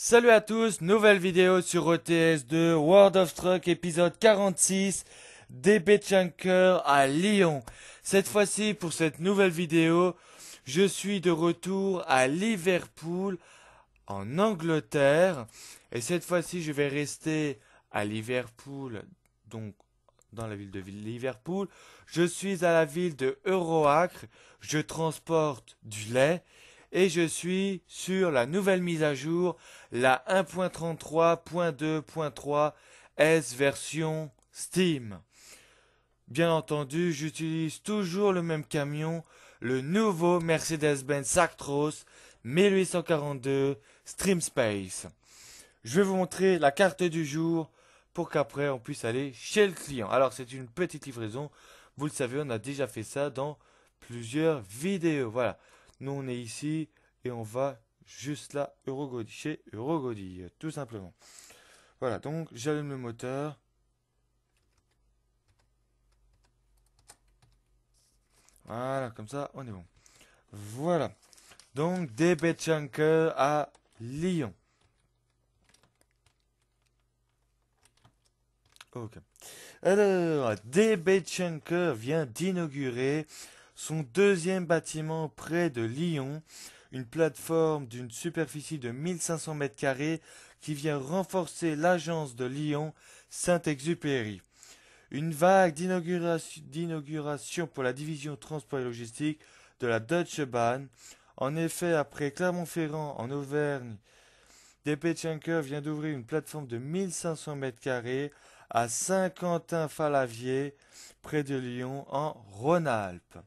Salut à tous, nouvelle vidéo sur OTS2, e World of Truck épisode 46, DB Chunker à Lyon. Cette fois-ci, pour cette nouvelle vidéo, je suis de retour à Liverpool, en Angleterre. Et cette fois-ci, je vais rester à Liverpool, donc dans la ville de Liverpool. Je suis à la ville de Euroacre, je transporte du lait et je suis sur la nouvelle mise à jour, la 1.33.2.3 S version Steam. Bien entendu, j'utilise toujours le même camion, le nouveau Mercedes-Benz Actros 1842 Stream Space. Je vais vous montrer la carte du jour pour qu'après on puisse aller chez le client. Alors c'est une petite livraison, vous le savez, on a déjà fait ça dans plusieurs vidéos. Voilà. Nous, on est ici et on va juste là, chez Eurogodi, tout simplement. Voilà, donc j'allume le moteur. Voilà, comme ça, on est bon. Voilà. Donc, Chunker à Lyon. Ok. Alors, Chunker vient d'inaugurer son deuxième bâtiment près de Lyon, une plateforme d'une superficie de 1500 m carrés qui vient renforcer l'agence de Lyon Saint-Exupéry. Une vague d'inauguration pour la division transport et logistique de la Deutsche Bahn. En effet, après Clermont-Ferrand en Auvergne, Schenker vient d'ouvrir une plateforme de 1500 m carrés à Saint-Quentin-Falavier, près de Lyon, en Rhône-Alpes.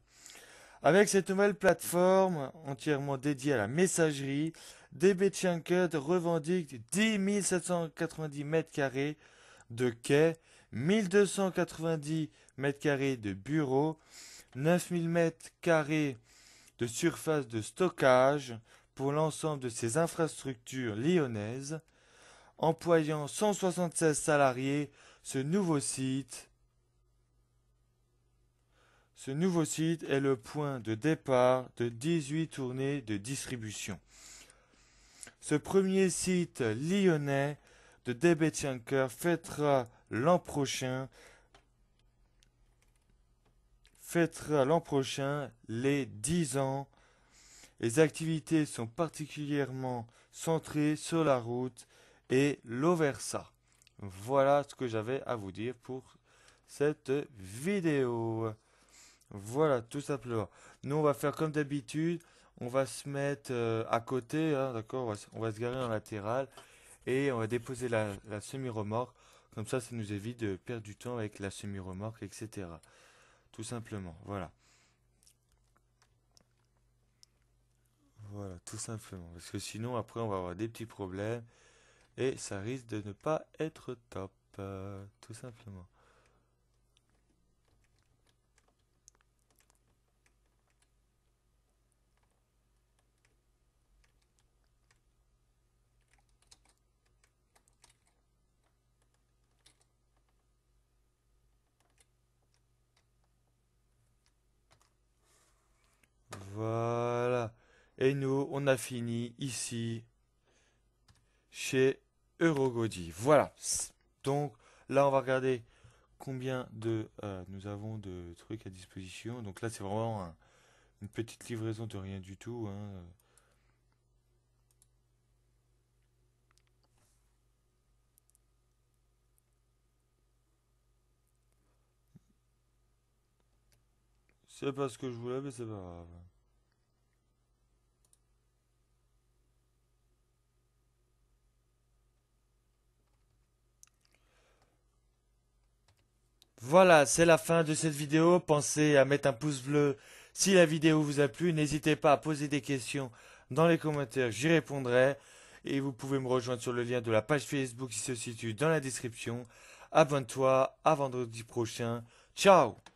Avec cette nouvelle plateforme entièrement dédiée à la messagerie, DB Chunket revendique 10 790 m2 de quai, 1290 m2 de bureaux, 9000 m2 de surface de stockage pour l'ensemble de ses infrastructures lyonnaises. Employant 176 salariés, ce nouveau site ce nouveau site est le point de départ de 18 tournées de distribution. Ce premier site lyonnais de Debetchenker fêtera l'an prochain fêtera l'an prochain les 10 ans. Les activités sont particulièrement centrées sur la route et l'Oversa. Voilà ce que j'avais à vous dire pour cette vidéo. Voilà, tout simplement. Nous, on va faire comme d'habitude. On va se mettre euh, à côté, hein, d'accord on va, se garer en latéral. Et on va déposer la, semi-remorque. Comme ça, ça nous évite de perdre du temps avec la semi-remorque, etc. Tout simplement, voilà. Voilà, tout simplement. Parce que sinon, après, on va avoir des petits problèmes. Et ça risque de ne pas être top, euh, tout simplement. Et nous, on a fini ici chez Eurogody. Voilà. Donc là, on va regarder combien de euh, nous avons de trucs à disposition. Donc là, c'est vraiment une petite livraison de rien du tout. Hein. C'est pas ce que je voulais, mais c'est pas grave. Voilà, c'est la fin de cette vidéo. Pensez à mettre un pouce bleu si la vidéo vous a plu. N'hésitez pas à poser des questions dans les commentaires, j'y répondrai. Et vous pouvez me rejoindre sur le lien de la page Facebook qui se situe dans la description. Abonne-toi, à vendredi prochain. Ciao